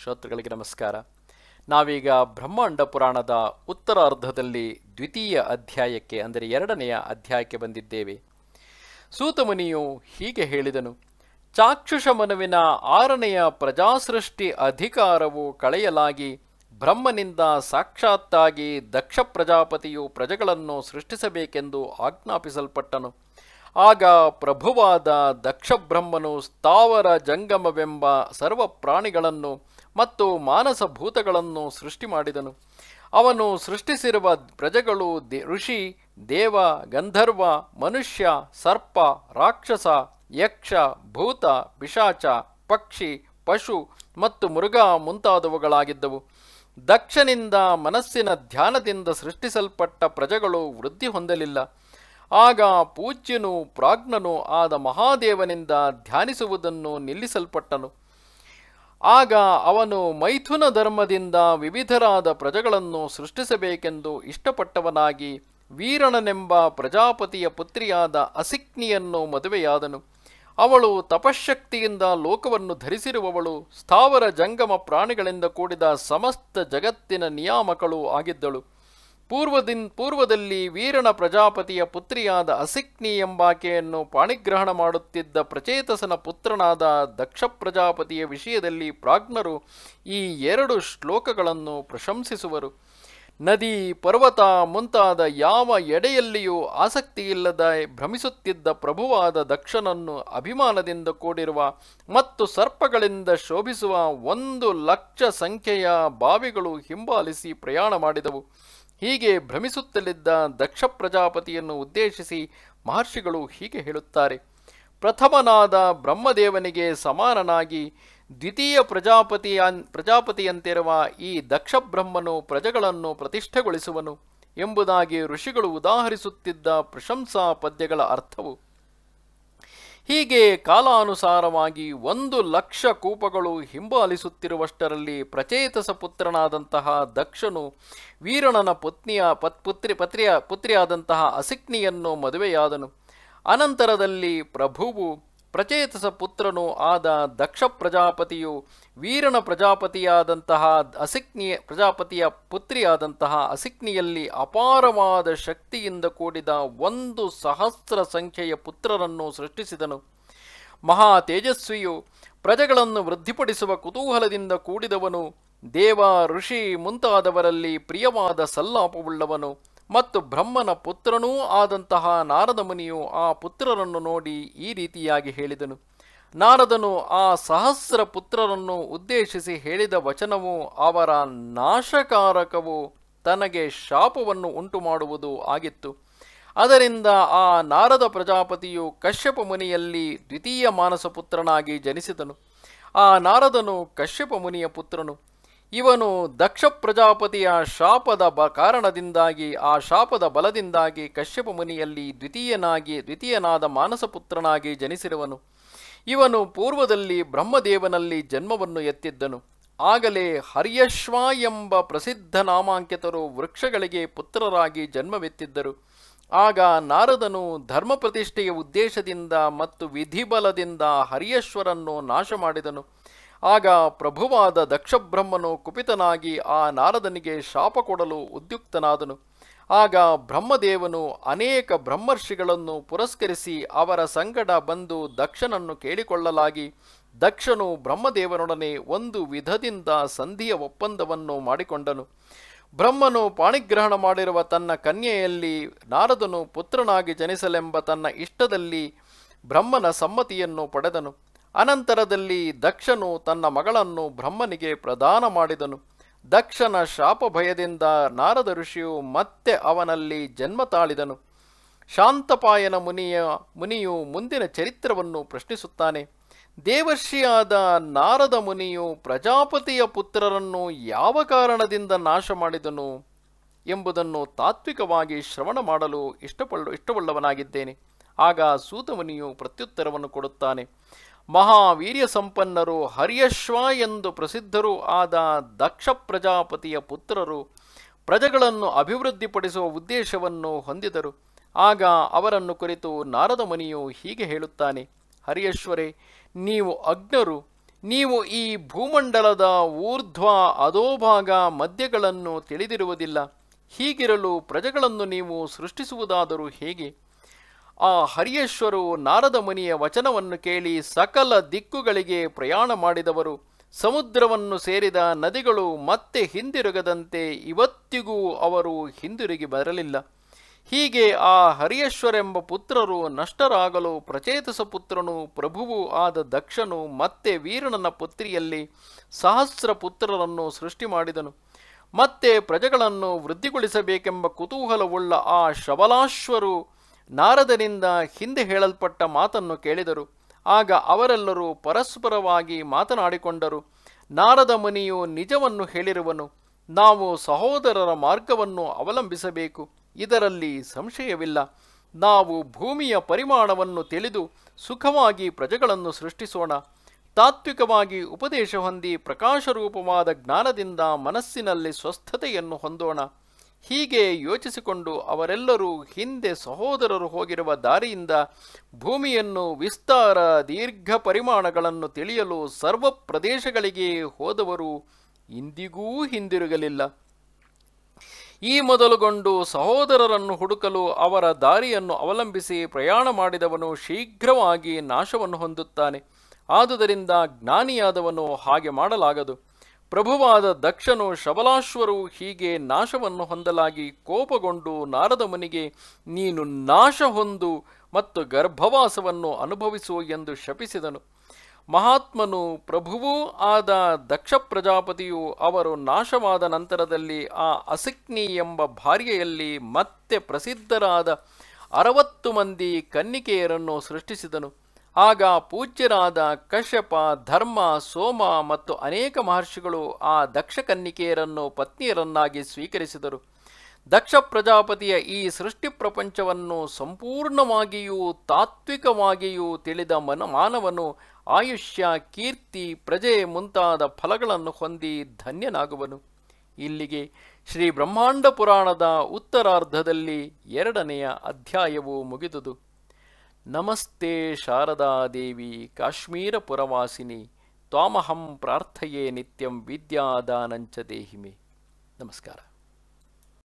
ಶ್ರೋತೃಗಳಿಗೆ ನಮಸ್ಕಾರ ನಾವೀಗ ಬ್ರಹ್ಮಾಂಡ ಪುರಾಣದ ಉತ್ತರ ಅರ್ಧದಲ್ಲಿ ದ್ವಿತೀಯ ಅಧ್ಯಾಯಕ್ಕೆ ಅಂದರೆ ಎರಡನೆಯ ಅಧ್ಯಾಯಕ್ಕೆ ಬಂದಿದ್ದೇವೆ ಸೂತಮುನಿಯು ಹೀಗೆ ಹೇಳಿದನು ಚಾಕ್ಷುಷ ಮನುವಿನ ಆರನೆಯ ಪ್ರಜಾಸೃಷ್ಟಿ ಅಧಿಕಾರವು ಕಳೆಯಲಾಗಿ ಬ್ರಹ್ಮನಿಂದ ಸಾಕ್ಷಾತ್ತಾಗಿ ದಕ್ಷ ಪ್ರಜಾಪತಿಯು ಪ್ರಜೆಗಳನ್ನು ಸೃಷ್ಟಿಸಬೇಕೆಂದು ಆಜ್ಞಾಪಿಸಲ್ಪಟ್ಟನು ಆಗ ಪ್ರಭುವಾದ ದಕ್ಷಬ್ರಹ್ಮನು ಸ್ಥಾವರ ಜಂಗಮವೆಂಬ ಸರ್ವ ಪ್ರಾಣಿಗಳನ್ನು ಮತ್ತು ಭೂತಗಳನ್ನು ಸೃಷ್ಟಿ ಮಾಡಿದನು ಅವನು ಸೃಷ್ಟಿಸಿರುವ ಪ್ರಜೆಗಳು ಋಷಿ ದೇವ ಗಂಧರ್ವ ಮನುಷ್ಯ ಸರ್ಪ ರಾಕ್ಷಸ ಯಕ್ಷ ಭೂತ ಪಿಶಾಚ ಪಕ್ಷಿ ಪಶು ಮತ್ತು ಮೃಗ ಮುಂತಾದವುಗಳಾಗಿದ್ದವು ದಕ್ಷನಿಂದ ಮನಸ್ಸಿನ ಧ್ಯಾನದಿಂದ ಸೃಷ್ಟಿಸಲ್ಪಟ್ಟ ಪ್ರಜೆಗಳು ವೃದ್ಧಿ ಹೊಂದಲಿಲ್ಲ ಆಗ ಪೂಜ್ಯನು ಪ್ರಾಜ್ಞನು ಆದ ಮಹಾದೇವನಿಂದ ಧ್ಯಾನಿಸುವುದನ್ನು ನಿಲ್ಲಿಸಲ್ಪಟ್ಟನು ಆಗ ಅವನು ಮೈಥುನ ಧರ್ಮದಿಂದ ವಿವಿಧರಾದ ಪ್ರಜೆಗಳನ್ನು ಸೃಷ್ಟಿಸಬೇಕೆಂದು ಇಷ್ಟಪಟ್ಟವನಾಗಿ ವೀರಣನೆಂಬ ಪ್ರಜಾಪತಿಯ ಪುತ್ರಿಯಾದ ಅಸಿಕ್ನಿಯನ್ನು ಮದುವೆಯಾದನು ಅವಳು ತಪಶಕ್ತಿಯಿಂದ ಲೋಕವನ್ನು ಧರಿಸಿರುವವಳು ಸ್ಥಾವರ ಜಂಗಮ ಪ್ರಾಣಿಗಳಿಂದ ಕೂಡಿದ ಸಮಸ್ತ ಜಗತ್ತಿನ ನಿಯಾಮಕಳು ಆಗಿದ್ದಳು ಪೂರ್ವದಿನ್ ಪೂರ್ವದಲ್ಲಿ ವೀರನ ಪ್ರಜಾಪತಿಯ ಪುತ್ರಿಯಾದ ಅಸಿಕ್ನಿ ಎಂಬಾಕೆಯನ್ನು ಪಾಣಿಗ್ರಹಣ ಮಾಡುತ್ತಿದ್ದ ಪ್ರಚೇತಸನ ಪುತ್ರನಾದ ದಕ್ಷ ಪ್ರಜಾಪತಿಯ ವಿಷಯದಲ್ಲಿ ಪ್ರಾಜ್ಞರು ಈ ಎರಡು ಶ್ಲೋಕಗಳನ್ನು ಪ್ರಶಂಸಿಸುವರು ನದಿ ಪರ್ವತ ಮುಂತಾದ ಯಾವ ಎಡೆಯಲ್ಲಿಯೂ ಆಸಕ್ತಿಯಿಲ್ಲದ ಭ್ರಮಿಸುತ್ತಿದ್ದ ಪ್ರಭುವಾದ ದಕ್ಷನನ್ನು ಅಭಿಮಾನದಿಂದ ಕೂಡಿರುವ ಮತ್ತು ಸರ್ಪಗಳಿಂದ ಶೋಭಿಸುವ ಒಂದು ಲಕ್ಷ ಸಂಖ್ಯೆಯ ಬಾವಿಗಳು ಹಿಂಬಾಲಿಸಿ ಪ್ರಯಾಣ ಮಾಡಿದವು ಹೀಗೆ ಭ್ರಮಿಸುತ್ತಲಿದ್ದ ದಕ್ಷ ಪ್ರಜಾಪತಿಯನ್ನು ಉದ್ದೇಶಿಸಿ ಮಹರ್ಷಿಗಳು ಹೀಗೆ ಹೇಳುತ್ತಾರೆ ಪ್ರಥಮನಾದ ಬ್ರಹ್ಮದೇವನಿಗೆ ಸಮಾನನಾಗಿ ದ್ವಿತೀಯ ಪ್ರಜಾಪತಿಯ ಪ್ರಜಾಪತಿಯಂತಿರುವ ಈ ದಕ್ಷ ಬ್ರಹ್ಮನು ಪ್ರಜೆಗಳನ್ನು ಪ್ರತಿಷ್ಠೆಗೊಳಿಸುವನು ಎಂಬುದಾಗಿ ಋಷಿಗಳು ಉದಾಹರಿಸುತ್ತಿದ್ದ ಪ್ರಶಂಸಾ ಪದ್ಯಗಳ ಅರ್ಥವು ಹೀಗೆ ಕಾಲಾನುಸಾರವಾಗಿ ಒಂದು ಲಕ್ಷ ಕೂಪಗಳು ಹಿಂಬಾಲಿಸುತ್ತಿರುವಷ್ಟರಲ್ಲಿ ಪ್ರಚೇತಸ ಪುತ್ರನಾದಂತಹ ದಕ್ಷನು ವೀರಣನ ಪತ್ನಿಯ ಪತ್ ಪುತ್ರಿ ಪತ್ರಿಯ ಪುತ್ರಿಯಾದಂತಹ ಅಸಿಕ್ನಿಯನ್ನು ಮದುವೆಯಾದನು ಅನಂತರದಲ್ಲಿ ಪ್ರಭುವು ಪ್ರಚೇತಸ ಪುತ್ರನು ಆದ ದಕ್ಷ ಪ್ರಜಾಪತಿಯು ವೀರನ ಪ್ರಜಾಪತಿಯಾದಂತಹ ಅಸಿಕ್ನಿಯ ಪ್ರಜಾಪತಿಯ ಪುತ್ರಿಯಾದಂತಹ ಅಸಿಕ್ನಿಯಲ್ಲಿ ಅಪಾರವಾದ ಶಕ್ತಿಯಿಂದ ಕೂಡಿದ ಒಂದು ಸಹಸ್ರ ಸಂಖ್ಯೆಯ ಪುತ್ರರನ್ನು ಸೃಷ್ಟಿಸಿದನು ಮಹಾ ತೇಜಸ್ವಿಯು ಪ್ರಜೆಗಳನ್ನು ವೃದ್ಧಿಪಡಿಸುವ ಕುತೂಹಲದಿಂದ ಕೂಡಿದವನು ದೇವ ಋಷಿ ಮುಂತಾದವರಲ್ಲಿ ಪ್ರಿಯವಾದ ಸಲ್ಲಾಪವುಳ್ಳವನು ಮತ್ತು ಬ್ರಹ್ಮನ ಪುತ್ರನೂ ಆದಂತಹ ನಾರದ ಮುನಿಯು ಆ ಪುತ್ರರನ್ನು ನೋಡಿ ಈ ರೀತಿಯಾಗಿ ಹೇಳಿದನು ನಾರದನು ಆ ಸಹಸ್ರ ಪುತ್ರರನ್ನು ಉದ್ದೇಶಿಸಿ ಹೇಳಿದ ವಚನವು ಅವರ ನಾಶಕಾರಕವು ತನಗೆ ಶಾಪವನ್ನು ಉಂಟು ಮಾಡುವುದು ಆಗಿತ್ತು ಅದರಿಂದ ಆ ನಾರದ ಪ್ರಜಾಪತಿಯು ಕಶ್ಯಪ ಮುನಿಯಲ್ಲಿ ದ್ವಿತೀಯ ಮಾನಸ ಪುತ್ರನಾಗಿ ಜನಿಸಿದನು ಆ ನಾರದನು ಕಶ್ಯಪ ಮುನಿಯ ಪುತ್ರನು ಇವನು ದಕ್ಷ ಪ್ರಜಾಪತಿಯ ಶಾಪದ ಬ ಕಾರಣದಿಂದಾಗಿ ಆ ಶಾಪದ ಬಲದಿಂದಾಗಿ ಕಶ್ಯಪ ಮುನಿಯಲ್ಲಿ ದ್ವಿತೀಯನಾಗಿ ದ್ವಿತೀಯನಾದ ಮಾನಸಪುತ್ರನಾಗಿ ಜನಿಸಿರುವನು ಇವನು ಪೂರ್ವದಲ್ಲಿ ಬ್ರಹ್ಮದೇವನಲ್ಲಿ ಜನ್ಮವನ್ನು ಎತ್ತಿದ್ದನು ಆಗಲೇ ಹರ್ಯಶ್ವ ಎಂಬ ಪ್ರಸಿದ್ಧ ನಾಮಾಂಕಿತರು ವೃಕ್ಷಗಳಿಗೆ ಪುತ್ರರಾಗಿ ಜನ್ಮವೆತ್ತಿದ್ದರು ಆಗ ನಾರದನು ಧರ್ಮ ಪ್ರತಿಷ್ಠೆಯ ಉದ್ದೇಶದಿಂದ ಮತ್ತು ವಿಧಿಬಲದಿಂದ ಹರಿಯಶ್ವರನ್ನು ನಾಶ ಮಾಡಿದನು ಆಗ ಪ್ರಭುವಾದ ದಕ್ಷಬ್ರಹ್ಮನು ಕುಪಿತನಾಗಿ ಆ ನಾರದನಿಗೆ ಶಾಪ ಕೊಡಲು ಉದ್ಯುಕ್ತನಾದನು ಆಗ ಬ್ರಹ್ಮದೇವನು ಅನೇಕ ಬ್ರಹ್ಮರ್ಷಿಗಳನ್ನು ಪುರಸ್ಕರಿಸಿ ಅವರ ಸಂಗಡ ಬಂದು ದಕ್ಷನನ್ನು ಕೇಳಿಕೊಳ್ಳಲಾಗಿ ದಕ್ಷನು ಬ್ರಹ್ಮದೇವನೊಡನೆ ಒಂದು ವಿಧದಿಂದ ಸಂಧಿಯ ಒಪ್ಪಂದವನ್ನು ಮಾಡಿಕೊಂಡನು ಬ್ರಹ್ಮನು ಪಾಣಿಗ್ರಹಣ ಮಾಡಿರುವ ತನ್ನ ಕನ್ಯೆಯಲ್ಲಿ ನಾರದನು ಪುತ್ರನಾಗಿ ಜನಿಸಲೆಂಬ ತನ್ನ ಇಷ್ಟದಲ್ಲಿ ಬ್ರಹ್ಮನ ಸಮ್ಮತಿಯನ್ನು ಪಡೆದನು ಅನಂತರದಲ್ಲಿ ದಕ್ಷನು ತನ್ನ ಮಗಳನ್ನು ಬ್ರಹ್ಮನಿಗೆ ಪ್ರದಾನ ಮಾಡಿದನು ದಕ್ಷನ ಶಾಪ ಭಯದಿಂದ ನಾರದ ಋಷಿಯು ಮತ್ತೆ ಅವನಲ್ಲಿ ಜನ್ಮ ತಾಳಿದನು ಶಾಂತಪಾಯನ ಮುನಿಯ ಮುನಿಯು ಮುಂದಿನ ಚರಿತ್ರವನ್ನು ಪ್ರಶ್ನಿಸುತ್ತಾನೆ ದೇವರ್ಷಿಯಾದ ನಾರದ ಮುನಿಯು ಪ್ರಜಾಪತಿಯ ಪುತ್ರರನ್ನು ಯಾವ ಕಾರಣದಿಂದ ನಾಶ ಮಾಡಿದನು ಎಂಬುದನ್ನು ತಾತ್ವಿಕವಾಗಿ ಶ್ರವಣ ಮಾಡಲು ಇಷ್ಟಪಳ್ಳ ಇಷ್ಟವುಳ್ಳವನಾಗಿದ್ದೇನೆ ಆಗ ಸೂತಮುನಿಯು ಪ್ರತ್ಯುತ್ತರವನ್ನು ಕೊಡುತ್ತಾನೆ ಮಹಾವೀರ್ಯ ಸಂಪನ್ನರು ಹರ್ಯಶ್ವ ಎಂದು ಪ್ರಸಿದ್ಧರೂ ಆದ ದಕ್ಷ ಪ್ರಜಾಪತಿಯ ಪುತ್ರರು ಪ್ರಜೆಗಳನ್ನು ಅಭಿವೃದ್ಧಿಪಡಿಸುವ ಉದ್ದೇಶವನ್ನು ಹೊಂದಿದರು ಆಗ ಅವರನ್ನು ಕುರಿತು ನಾರದ ಮುನಿಯು ಹೀಗೆ ಹೇಳುತ್ತಾನೆ ಹರಿಯಶ್ವರೇ ನೀವು ಅಗ್ನರು ನೀವು ಈ ಭೂಮಂಡಲದ ಊರ್ಧ್ವ ಅಧೋಭಾಗ ಮಧ್ಯಗಳನ್ನು ತಿಳಿದಿರುವುದಿಲ್ಲ ಹೀಗಿರಲು ಪ್ರಜೆಗಳನ್ನು ನೀವು ಸೃಷ್ಟಿಸುವುದಾದರೂ ಹೇಗೆ ಆ ಹರಿಯೇಶ್ವರು ನಾರದ ಮುನಿಯ ವಚನವನ್ನು ಕೇಳಿ ಸಕಲ ದಿಕ್ಕುಗಳಿಗೆ ಪ್ರಯಾಣ ಮಾಡಿದವರು ಸಮುದ್ರವನ್ನು ಸೇರಿದ ನದಿಗಳು ಮತ್ತೆ ಹಿಂದಿರುಗದಂತೆ ಇವತ್ತಿಗೂ ಅವರು ಹಿಂದಿರುಗಿ ಬರಲಿಲ್ಲ ಹೀಗೆ ಆ ಹರಿಯೇಶ್ವರೆಂಬ ಪುತ್ರರು ನಷ್ಟರಾಗಲು ಪ್ರಚೇತಸ ಪುತ್ರನು ಪ್ರಭುವು ಆದ ದಕ್ಷನು ಮತ್ತೆ ವೀರನನ ಪುತ್ರಿಯಲ್ಲಿ ಸಹಸ್ರ ಪುತ್ರರನ್ನು ಸೃಷ್ಟಿ ಮಾಡಿದನು ಮತ್ತೆ ಪ್ರಜೆಗಳನ್ನು ವೃದ್ಧಿಗೊಳಿಸಬೇಕೆಂಬ ಕುತೂಹಲವುಳ್ಳ ಆ ಶಬಲಾಶ್ವರು ನಾರದನಿಂದ ಹಿಂದೆ ಹೇಳಲ್ಪಟ್ಟ ಮಾತನ್ನು ಕೇಳಿದರು ಆಗ ಅವರೆಲ್ಲರೂ ಪರಸ್ಪರವಾಗಿ ಮಾತನಾಡಿಕೊಂಡರು ನಾರದ ಮುನಿಯು ನಿಜವನ್ನು ಹೇಳಿರುವನು ನಾವು ಸಹೋದರರ ಮಾರ್ಗವನ್ನು ಅವಲಂಬಿಸಬೇಕು ಇದರಲ್ಲಿ ಸಂಶಯವಿಲ್ಲ ನಾವು ಭೂಮಿಯ ಪರಿಮಾಣವನ್ನು ತಿಳಿದು ಸುಖವಾಗಿ ಪ್ರಜೆಗಳನ್ನು ಸೃಷ್ಟಿಸೋಣ ತಾತ್ವಿಕವಾಗಿ ಉಪದೇಶ ಹೊಂದಿ ಪ್ರಕಾಶರೂಪವಾದ ಜ್ಞಾನದಿಂದ ಮನಸ್ಸಿನಲ್ಲಿ ಸ್ವಸ್ಥತೆಯನ್ನು ಹೊಂದೋಣ ಹೀಗೆ ಯೋಚಿಸಿಕೊಂಡು ಅವರೆಲ್ಲರೂ ಹಿಂದೆ ಸಹೋದರರು ಹೋಗಿರುವ ದಾರಿಯಿಂದ ಭೂಮಿಯನ್ನು ವಿಸ್ತಾರ ದೀರ್ಘ ಪರಿಮಾಣಗಳನ್ನು ತಿಳಿಯಲು ಸರ್ವ ಪ್ರದೇಶಗಳಿಗೆ ಹೋದವರು ಇಂದಿಗೂ ಹಿಂದಿರುಗಲಿಲ್ಲ ಈ ಮೊದಲುಗೊಂಡು ಸಹೋದರರನ್ನು ಹುಡುಕಲು ಅವರ ದಾರಿಯನ್ನು ಅವಲಂಬಿಸಿ ಪ್ರಯಾಣ ಮಾಡಿದವನು ಶೀಘ್ರವಾಗಿ ನಾಶವನ್ನು ಹೊಂದುತ್ತಾನೆ ಆದುದರಿಂದ ಜ್ಞಾನಿಯಾದವನು ಹಾಗೆ ಮಾಡಲಾಗದು ಪ್ರಭುವಾದ ದಕ್ಷನು ಶಬಲಾಶ್ವರು ಹೀಗೆ ನಾಶವನ್ನು ಹೊಂದಲಾಗಿ ಕೋಪಗೊಂಡು ನಾರದ ನೀನು ನಾಶ ಹೊಂದು ಮತ್ತು ಗರ್ಭವಾಸವನ್ನು ಅನುಭವಿಸು ಎಂದು ಶಪಿಸಿದನು ಮಹಾತ್ಮನು ಪ್ರಭುವೂ ಆದ ದಕ್ಷ ಪ್ರಜಾಪತಿಯು ಅವರು ನಾಶವಾದ ನಂತರದಲ್ಲಿ ಆ ಅಸಿಕ್ನಿ ಎಂಬ ಭಾರ್ಯೆಯಲ್ಲಿ ಮತ್ತೆ ಪ್ರಸಿದ್ಧರಾದ ಅರವತ್ತು ಮಂದಿ ಕನ್ನಿಕೆಯರನ್ನು ಸೃಷ್ಟಿಸಿದನು ಆಗ ಪೂಜ್ಯರಾದ ಕಶ್ಯಪ ಧರ್ಮ ಸೋಮ ಮತ್ತು ಅನೇಕ ಮಹರ್ಷಿಗಳು ಆ ದಕ್ಷ ಕನ್ನಿಕೆಯರನ್ನು ಪತ್ನಿಯರನ್ನಾಗಿ ಸ್ವೀಕರಿಸಿದರು ದಕ್ಷ ಪ್ರಜಾಪತಿಯ ಈ ಸೃಷ್ಟಿ ಪ್ರಪಂಚವನ್ನು ಸಂಪೂರ್ಣವಾಗಿಯೂ ತಾತ್ವಿಕವಾಗಿಯೂ ತಿಳಿದ ಮನ ಮಾನವನು ಆಯುಷ್ಯ ಕೀರ್ತಿ ಪ್ರಜೆ ಮುಂತಾದ ಫಲಗಳನ್ನು ಹೊಂದಿ ಧನ್ಯನಾಗುವನು ಇಲ್ಲಿಗೆ ಶ್ರೀ ಬ್ರಹ್ಮಾಂಡ ಪುರಾಣದ ಉತ್ತರಾರ್ಧದಲ್ಲಿ ಎರಡನೆಯ ಅಧ್ಯಾಯವು ಮುಗಿದುದು ನಮಸ್ತೆ ಶಾರದಾದೇವಿ ಕಾಶ್ಮೀರಪುರವಾಸಿನಿ ತ್ವಾಮಹಂ ಪ್ರಾರ್ಥಯೇ ನಿತ್ಯಂ ವಿದ್ಯಾದಾನಂಚ ದೇಹಿಮೆ ನಮಸ್ಕಾರ